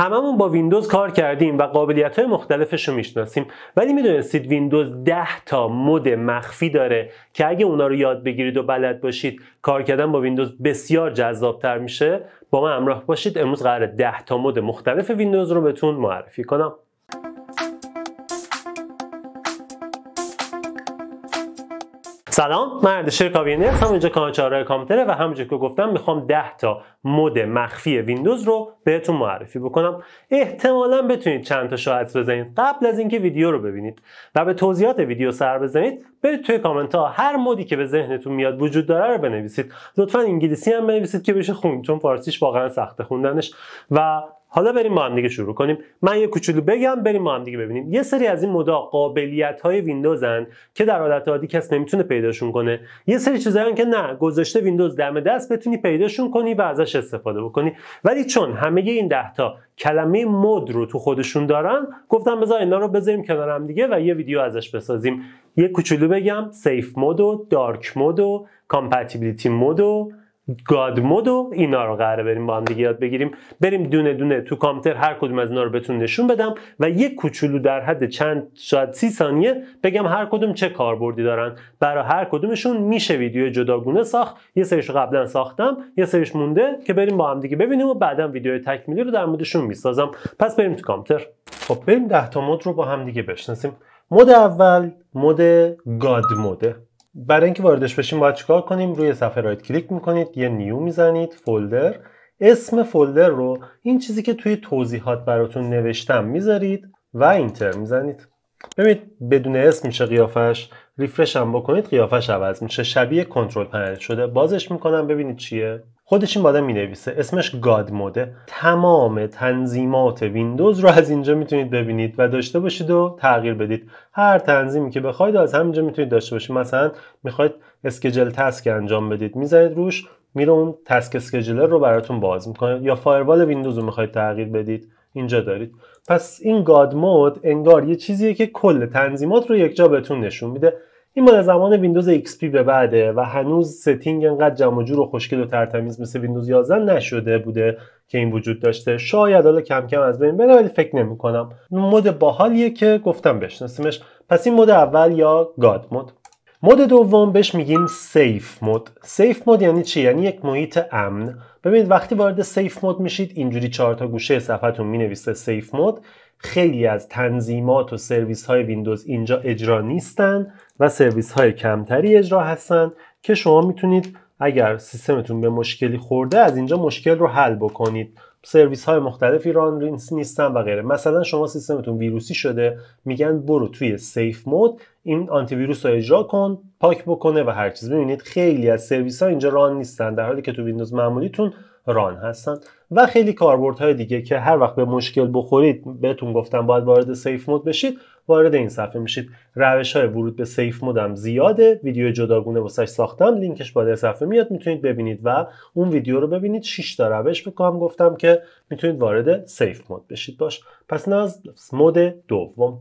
هممون با ویندوز کار کردیم و قابلیت های مختلفش رو میشناسیم ولی میدونستید ویندوز 10 تا مد مخفی داره که اگه اونا رو یاد بگیرید و بلد باشید کار کردن با ویندوز بسیار جذابتر میشه با من همراه باشید امروز قرار 10 تا مد مختلف ویندوز رو بهتون معرفی کنم سلام من اردشیر کابینه هستم اینجا کانال چهارراه کامپیوتره و همونجور که گفتم میخوام 10 تا مود مخفی ویندوز رو بهتون معرفی بکنم احتمالا بتونید چند تا حدس بزنید قبل از اینکه ویدیو رو ببینید و به توضیحات ویدیو سر بزنید برید توی کامنت ها هر مودی که به ذهنتون میاد وجود داره رو بنویسید لطفا انگلیسی هم بنویسید که بشه خوند چون فارسیش واقعا سخته خوندنش و حالا بریم با هم دیگه شروع کنیم من یه کوچولو بگم بریم با هم دیگه ببینیم یه سری از این مودا قابلیت های ویندوزن که در حالت عادی کس نمیتونه پیداشون کنه یه سری چیزایی که نه گذاشته ویندوز دم دست بتونی پیداشون کنی و ازش استفاده بکنی ولی چون همه این دهتا تا کلمه مود رو تو خودشون دارن گفتم بذار اینا رو بذاریم کنار هم دیگه و یه ویدیو ازش بسازیم یه کوچولو بگم سیف مود و دارک مود و کامپتیبیلیتی مود و گاد مود و اینا رو قراره بریم با هم دیگه یاد بگیریم بریم دونه دونه تو کامپیوتر هر کدوم از اینا رو بتون نشون بدم و یک کوچولو در حد چند شاید سی ثانیه بگم هر کدوم چه کاربردی دارن برای هر کدومشون میشه ویدیو جداگونه ساخت یه سریش قبلا ساختم یه سریش مونده که بریم با هم دیگه ببینیم و بعدا ویدیو تکمیلی رو در موردشون میسازم پس بریم تو کامپیوتر خب بریم 10 تا مود رو با هم دیگه بشناسیم مود اول مود گاد موده برای اینکه واردش بشیم باید چیکار کنیم روی صفحه رایت کلیک میکنید یه نیو میزنید فولدر اسم فولدر رو این چیزی که توی توضیحات براتون نوشتم میذارید و اینتر میزنید ببینید بدون اسم میشه قیافش ریفرش هم بکنید قیافش عوض میشه شبیه کنترل پنل شده بازش میکنم ببینید چیه خودش این باده می نویسه اسمش گاد موده تمام تنظیمات ویندوز رو از اینجا میتونید ببینید و داشته باشید و تغییر بدید هر تنظیمی که بخواید از همینجا میتونید داشته باشید مثلا میخواید اسکجل تسک انجام بدید میزنید روش میره اون تسک اسکجلر رو براتون باز میکنه یا فایروال ویندوز رو میخواید تغییر بدید اینجا دارید پس این گاد مود انگار یه چیزیه که کل تنظیمات رو یکجا بهتون نشون میده این مال زمان ویندوز ایکس به بعده و هنوز ستینگ انقدر جمع جور و خوشگل و ترتمیز مثل ویندوز 11 نشده بوده که این وجود داشته شاید حالا کم کم از بین بره ولی فکر نمی کنم مود باحالیه که گفتم بشناسیمش پس این مود اول یا گاد مود مود دوم بهش میگیم سیف مود سیف مود یعنی چی یعنی یک محیط امن ببینید وقتی وارد سیف مود میشید اینجوری چهار تا گوشه صفحتون مینویسه سیف مود خیلی از تنظیمات و سرویس های ویندوز اینجا اجرا نیستن و سرویس های کمتری اجرا هستن که شما میتونید اگر سیستمتون به مشکلی خورده از اینجا مشکل رو حل بکنید سرویس های مختلفی ران نیستن و غیره مثلا شما سیستمتون ویروسی شده میگن برو توی سیف مود این آنتی ویروس رو اجرا کن پاک بکنه و هر چیز ببینید خیلی از سرویس ها اینجا ران نیستن در حالی که تو ویندوز معمولیتون ران هستن و خیلی کاربردهای دیگه که هر وقت به مشکل بخورید بهتون گفتم باید وارد سیف مود بشید وارد این صفحه میشید روش های ورود به سیف هم زیاده ویدیو جداگونه واسش ساختم لینکش بالای صفحه میاد میتونید ببینید و اون ویدیو رو ببینید 6 تا روش بکنم گفتم که میتونید وارد سیف مود بشید باش پس ناز مود دوم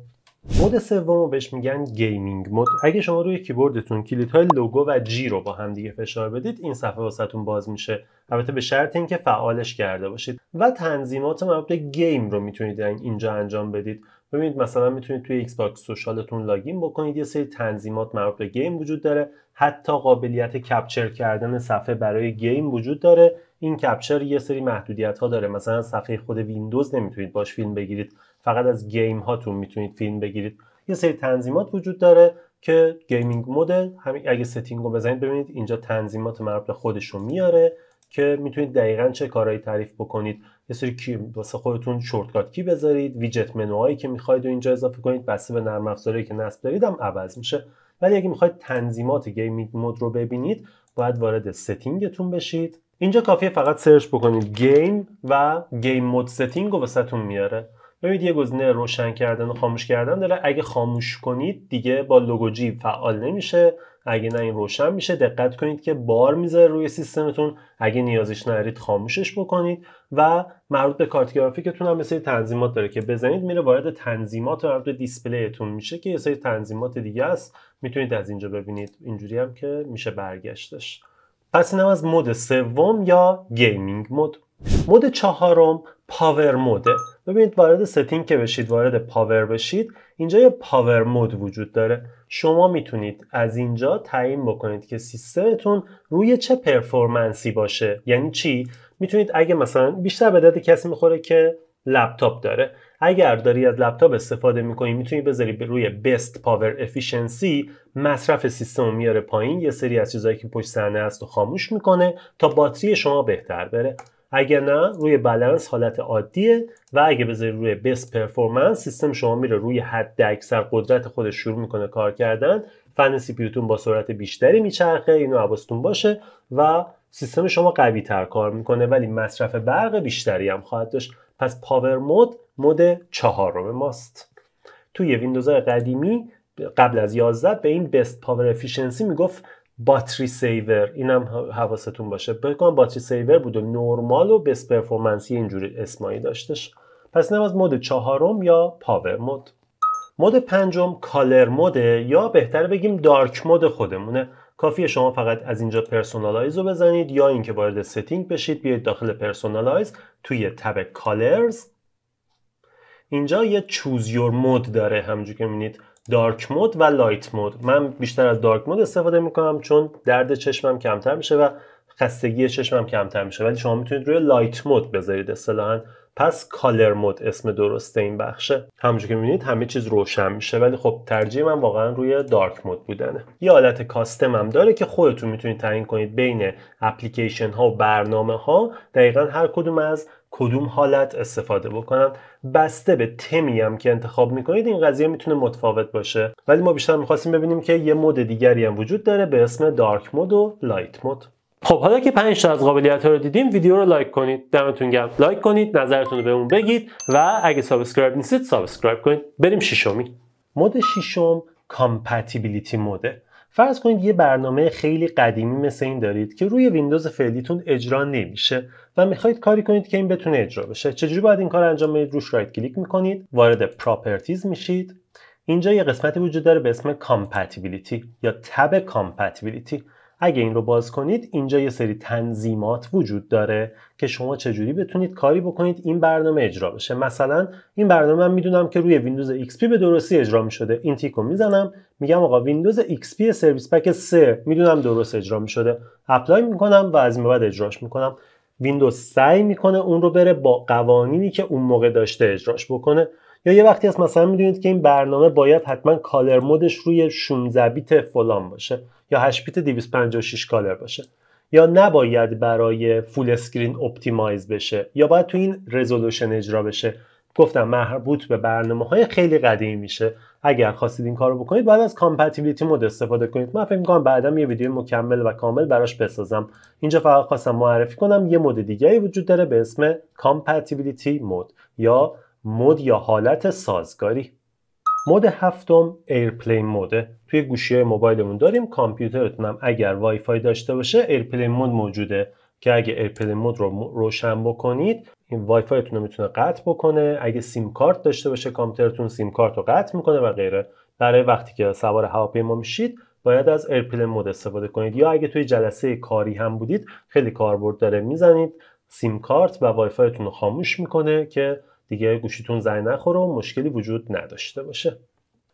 مود سوم بهش میگن گیمینگ مود اگه شما روی کیبوردتون های لوگو و جی رو با هم دیگه فشار بدید این صفحه واسهتون باز میشه البته به شرط اینکه فعالش کرده باشید و تنظیمات مربوط به گیم رو میتونید اینجا انجام بدید ببینید مثلا میتونید توی ایکس باکس سوشالتون لاگین بکنید یه سری تنظیمات مربوط به گیم وجود داره حتی قابلیت کپچر کردن صفحه برای گیم وجود داره این کپچر یه سری محدودیت ها داره مثلا صفحه خود ویندوز نمیتونید باش فیلم بگیرید فقط از گیم هاتون میتونید فیلم بگیرید یه سری تنظیمات وجود داره که گیمینگ مدل همین اگه ستینگ رو بزنید ببینید اینجا تنظیمات مربوط به خودش رو میاره که میتونید دقیقا چه کارهایی تعریف بکنید یه سری کی واسه خودتون شورتکات کی بذارید ویجت منوهایی که میخواید و اینجا اضافه کنید بسته به نرم افزاری که نصب دارید هم عوض میشه ولی اگه میخواید تنظیمات گیمینگ مود رو ببینید باید وارد ستینگتون بشید اینجا کافیه فقط سرچ بکنید گیم و گیم مود ستینگ رو واسهتون میاره ببینید یه گزینه روشن کردن و خاموش کردن داره اگه خاموش کنید دیگه با لوگو جی فعال نمیشه اگه نه این روشن میشه دقت کنید که بار میذاره روی سیستمتون اگه نیازش ندارید خاموشش بکنید و مربوط به کارت گرافیکتون هم مثل تنظیمات داره که بزنید میره وارد تنظیمات و به دیسپلیتون میشه که یه سری تنظیمات دیگه است میتونید از اینجا ببینید اینجوری هم که میشه برگشتش پس هم از مود سوم یا گیمینگ مود مود چهارم پاور موده ببینید وارد ستینگ که بشید وارد پاور بشید اینجا یه پاور مود وجود داره شما میتونید از اینجا تعیین بکنید که سیستمتون روی چه پرفورمنسی باشه یعنی چی میتونید اگه مثلا بیشتر به درد کسی میخوره که لپتاپ داره اگر داری از لپتاپ استفاده میکنی میتونی بذاری روی بست پاور افیشنسی مصرف سیستم رو میاره پایین یه سری از چیزهایی که پشت صحنه هست و خاموش میکنه تا باتری شما بهتر بره اگر نه روی بلنس حالت عادیه و اگه بذاری روی بیس پرفورمنس سیستم شما میره روی حد اکثر قدرت خودش شروع میکنه کار کردن فن سیپیوتون با سرعت بیشتری میچرخه اینو عباستون باشه و سیستم شما قوی تر کار میکنه ولی مصرف برق بیشتری هم خواهد داشت پس پاور مود مود چهارم ماست توی ویندوز قدیمی قبل از 11 به این بست پاور افیشنسی میگفت باتری سیور اینم حواستون باشه بگم باتری سیور بوده، و نورمال و بس پرفورمنسی اینجوری اسمایی داشتش پس نه از مود چهارم یا پاور مود مود پنجم کالر مود یا بهتر بگیم دارک مود خودمونه کافیه شما فقط از اینجا پرسونالایز رو بزنید یا اینکه وارد ستینگ بشید بیاید داخل پرسونالایز توی تب کالرز اینجا یه چوز یور مود داره همونجور که می‌بینید دارک مود و لایت مود من بیشتر از دارک مود استفاده میکنم چون درد چشمم کمتر میشه و خستگی چشمم کمتر میشه ولی شما میتونید روی لایت مود بذارید اصطلاحا پس کالر مود اسم درسته این بخشه همونجور که میبینید همه چیز روشن میشه ولی خب ترجیح من واقعا روی دارک مود بودنه یه حالت کاستم هم داره که خودتون میتونید تعیین کنید بین اپلیکیشن ها و برنامه ها دقیقا هر کدوم از کدوم حالت استفاده بکنم بسته به تمی هم که انتخاب میکنید این قضیه میتونه متفاوت باشه ولی ما بیشتر میخواستیم ببینیم که یه مود دیگری هم وجود داره به اسم دارک مود و لایت مود خب حالا که 5 تا از قابلیت ها رو دیدیم ویدیو رو لایک کنید دمتون گرم لایک کنید نظرتون رو بهمون بگید و اگه سابسکرایب نیستید سابسکرایب کنید بریم ششمی مود ششم کامپتیبیلیتی موده فرض کنید یه برنامه خیلی قدیمی مثل این دارید که روی ویندوز فعلیتون اجرا نمیشه و میخواید کاری کنید که این بتونه اجرا بشه چجوری باید این کار انجام بدید روش رایت کلیک میکنید وارد پراپرتیز میشید اینجا یه قسمتی وجود داره به اسم کامپتیبیلیتی یا تب کامپتیبیلیتی اگه این رو باز کنید اینجا یه سری تنظیمات وجود داره که شما چجوری بتونید کاری بکنید این برنامه اجرا بشه مثلا این برنامه من میدونم که روی ویندوز XP به درستی اجرا میشده این رو میزنم میگم آقا ویندوز XP سرویس پک 3 میدونم درست اجرا میشده اپلای میکنم و از این بعد اجراش میکنم ویندوز سعی میکنه اون رو بره با قوانینی که اون موقع داشته اجراش بکنه یا یه وقتی هست مثلا میدونید که این برنامه باید حتما کالر مودش روی 16 بیت فلان باشه یا 8 بیت 256 کالر باشه یا نباید برای فول اسکرین اپتیمایز بشه یا باید تو این رزولوشن اجرا بشه گفتم مربوط به برنامه های خیلی قدیمی میشه اگر خواستید این کارو بکنید باید از کامپتیبیلیتی مود استفاده کنید من فکر میکنم بعدم یه ویدیو مکمل و کامل براش بسازم اینجا فقط خواستم معرفی کنم یه مود دیگری وجود داره به اسم کامپتیبیلیتی مود یا مود یا حالت سازگاری مود هفتم ایرپلین موده توی گوشی های موبایلمون داریم کامپیوترتونم اگر فای داشته باشه ایرپلین مود موجوده که اگه ایرپلین مود رو روشن بکنید این وایفایتون رو میتونه قطع بکنه اگه سیم کارت داشته باشه کامپیوترتون سیم کارت رو قطع میکنه و غیره برای وقتی که سوار هواپیما میشید باید از ایرپلین مود استفاده کنید یا اگه توی جلسه کاری هم بودید خیلی کاربرد داره میزنید سیم کارت و وایفایتون رو خاموش میکنه که دیگه گوشیتون زنگ نخوره و مشکلی وجود نداشته باشه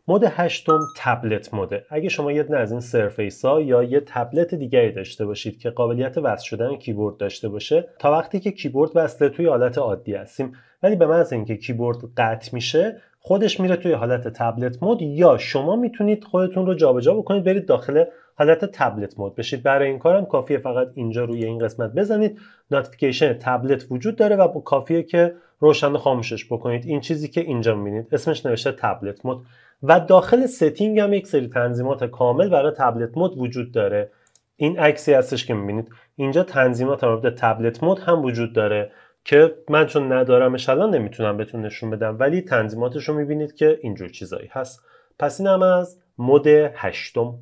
مود هشتم تبلت مده اگه شما یه از این سرفیس ها یا یه تبلت دیگری داشته باشید که قابلیت وصل شدن کیبورد داشته باشه تا وقتی که کیبورد وصله توی حالت عادی هستیم ولی به این اینکه کیبورد قطع میشه خودش میره توی حالت تبلت مود یا شما میتونید خودتون رو جابجا بکنید برید داخل حالت تبلت مود بشید برای این کارم کافیه فقط اینجا روی این قسمت بزنید نوتیفیکیشن تبلت وجود داره و کافیه که روشن خاموشش بکنید این چیزی که اینجا میبینید اسمش نوشته تبلت مود و داخل ستینگ هم یک سری تنظیمات کامل برای تبلت مود وجود داره این عکسی هستش که میبینید اینجا تنظیمات به تبلت مود هم وجود داره که من چون ندارمش الان نمیتونم بهتون نشون بدم ولی تنظیماتش رو میبینید که اینجور چیزایی هست پس این هم از مد هشتم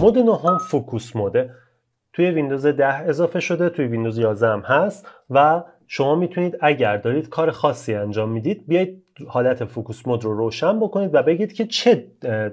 مد نهم فوکوس مود توی ویندوز 10 اضافه شده توی ویندوز 11 هم هست و شما میتونید اگر دارید کار خاصی انجام میدید بیاید حالت فوکوس مود رو روشن بکنید و بگید که چه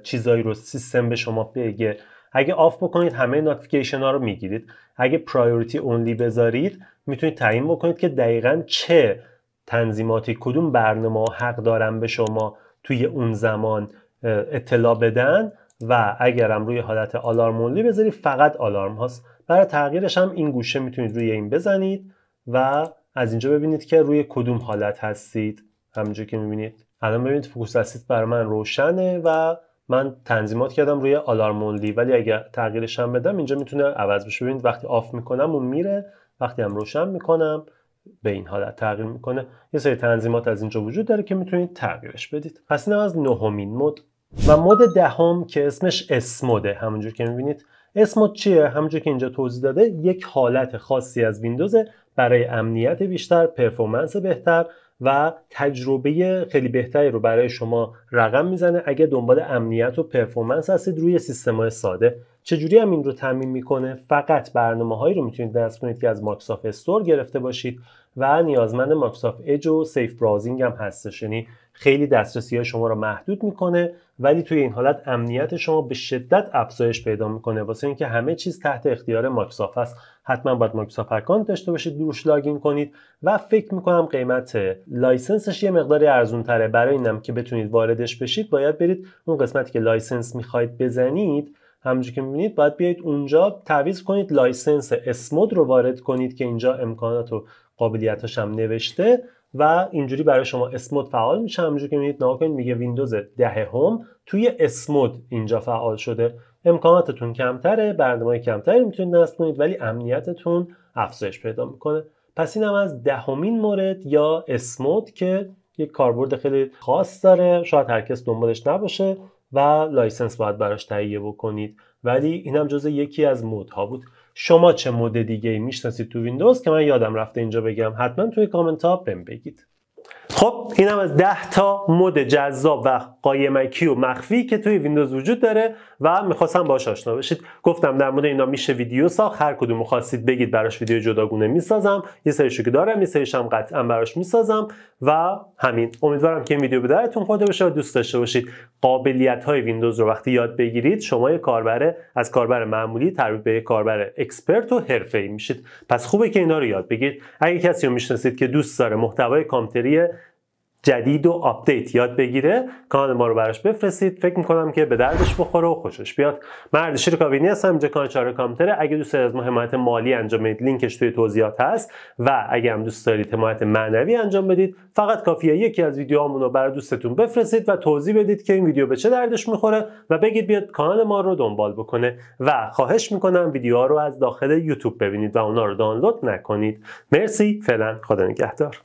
چیزایی رو سیستم به شما بگه اگه آف بکنید همه نوتیفیکیشن ها رو میگیرید اگه پرایوریتی اونلی بذارید میتونید تعیین بکنید که دقیقا چه تنظیماتی کدوم برنامه حق دارن به شما توی اون زمان اطلاع بدن و اگرم روی حالت آلارم اونلی بذارید فقط آلارم هاست برای تغییرش هم این گوشه میتونید روی این بزنید و از اینجا ببینید که روی کدوم حالت هستید همینجا که میبینید الان ببینید فوکوس اسیت برای من روشنه و من تنظیمات کردم روی آلارم ولی اگر تغییرش هم بدم اینجا میتونه عوض بشه ببینید وقتی آف میکنم اون میره وقتی هم روشن میکنم به این حالت تغییر میکنه یه سری تنظیمات از اینجا وجود داره که میتونید تغییرش بدید پس اینم از نهمین مد و مد دهم که اسمش موده همونجور که میبینید مود چیه همونجور که اینجا توضیح داده یک حالت خاصی از ویندوز برای امنیت بیشتر پرفورمنس بهتر و تجربه خیلی بهتری رو برای شما رقم میزنه اگه دنبال امنیت و پرفورمنس هستید روی سیستم‌های ساده چجوری هم این رو تامین میکنه فقط برنامه هایی رو میتونید دست کنید که از مایکروسافت استور گرفته باشید و نیازمند ماکساف اج و سیف براوزینگ هم هستش یعنی خیلی دسترسی های شما رو محدود میکنه ولی توی این حالت امنیت شما به شدت افزایش پیدا میکنه واسه اینکه همه چیز تحت اختیار ماکساف است حتما باید مایکروسافت اکانت داشته باشید دوش لاگین کنید و فکر میکنم قیمت لایسنسش یه مقداری ارزون تره برای اینم که بتونید واردش بشید باید برید اون قسمتی که لایسنس میخواید بزنید همونجور که میبینید باید بیاید اونجا تعویض کنید لایسنس اسمود رو وارد کنید که اینجا امکانات و قابلیتاش هم نوشته و اینجوری برای شما اسمود فعال میشه همونجوری که میبینید نگاه کنید میگه ویندوز ده هم توی اسمود اینجا فعال شده امکاناتتون کمتره برنامه کمتری میتونید نصب کنید ولی امنیتتون افزایش پیدا میکنه پس اینم از دهمین مورد یا اسمود که یک کاربرد خیلی خاص داره شاید هرکس دنبالش نباشه و لایسنس باید براش تهیه بکنید ولی اینم جزء یکی از مودها بود شما چه مود دیگه ای میشناسید تو ویندوز که من یادم رفته اینجا بگم حتما توی کامنت ها بهم بگید خب این هم از 10 تا مد جذاب و قایمکی و مخفی که توی ویندوز وجود داره و میخواستم باش آشنا بشید گفتم در مورد اینا میشه ویدیو ساخت هر کدوم خواستید بگید براش ویدیو جداگونه میسازم یه سریشو که دارم یه سریش هم قطعا براش میسازم و همین امیدوارم که این ویدیو به درتون خورده باشه و دوست داشته باشید قابلیت های ویندوز رو وقتی یاد بگیرید شما یه کاربر از کاربر معمولی تبدیل به کاربر اکسپرت و حرفه‌ای میشید پس خوبه که اینا رو یاد بگیرید اگه کسی رو میشناسید که دوست داره محتوای کامپیوتری جدید و آپدیت یاد بگیره کانال ما رو براش بفرستید فکر میکنم که به دردش بخوره و خوشش بیاد مرد اردشیر کاوینی هستم اینجا کانال چاره اگه دوست از ما حمایت مالی انجام بدید لینکش توی توضیحات هست و اگه هم دوست دارید حمایت معنوی انجام بدید فقط کافیه یکی از ویدیوهامون رو برای دوستتون بفرستید و توضیح بدید که این ویدیو به چه دردش میخوره و بگید بیاد کانال ما رو دنبال بکنه و خواهش میکنم ویدیوها رو از داخل یوتیوب ببینید و اونا رو دانلود نکنید مرسی فعلا خدا نگهدار